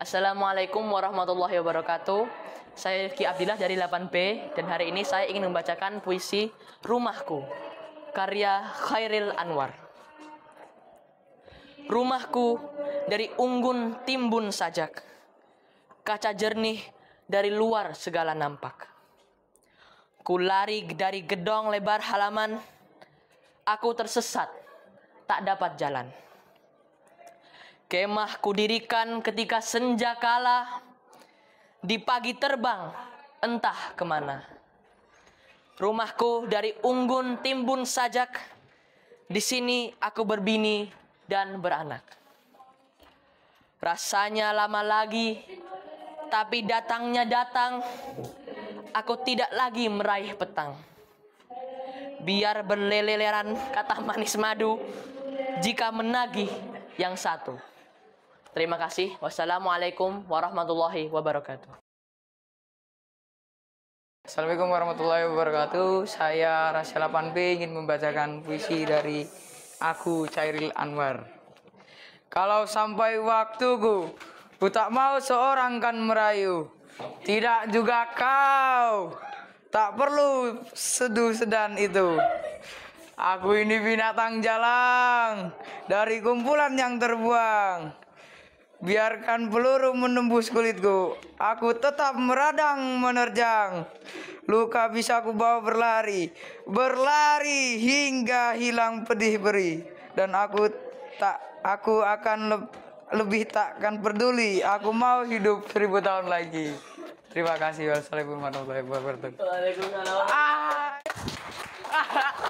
Assalamualaikum warahmatullahi wabarakatuh. Saya Rifki Abdillah dari 8B dan hari ini saya ingin membacakan puisi Rumahku karya Khairil Anwar. Rumahku dari unggun timbun sajak. Kaca jernih dari luar segala nampak. Ku lari dari gedong lebar halaman. Aku tersesat, tak dapat jalan. Kemah kudirikan ketika senja kala, di pagi terbang entah kemana. Rumahku dari unggun timbun sajak, di sini aku berbini dan beranak. Rasanya lama lagi, tapi datangnya datang, aku tidak lagi meraih petang. Biar berleleran kata manis madu, jika menagih yang satu. Terima kasih. Wassalamualaikum warahmatullahi wabarakatuh. Assalamualaikum warahmatullahi wabarakatuh. Saya Rasya 8B ingin membacakan puisi dari aku Cairil Anwar. Kalau sampai waktuku, ku tak mau seorang kan merayu. Tidak juga kau. Tak perlu seduh sedan itu. Aku ini binatang jalang dari kumpulan yang terbuang. Biarkan peluru menembus kulitku. Aku tetap meradang menerjang. Luka bisa aku bawa berlari. Berlari hingga hilang pedih beri. Dan aku tak aku akan le lebih takkan peduli. Aku mau hidup seribu tahun lagi. Terima kasih. Wassalamualaikum warahmatullahi wabarakatuh. Waalaikumsalam. Ah.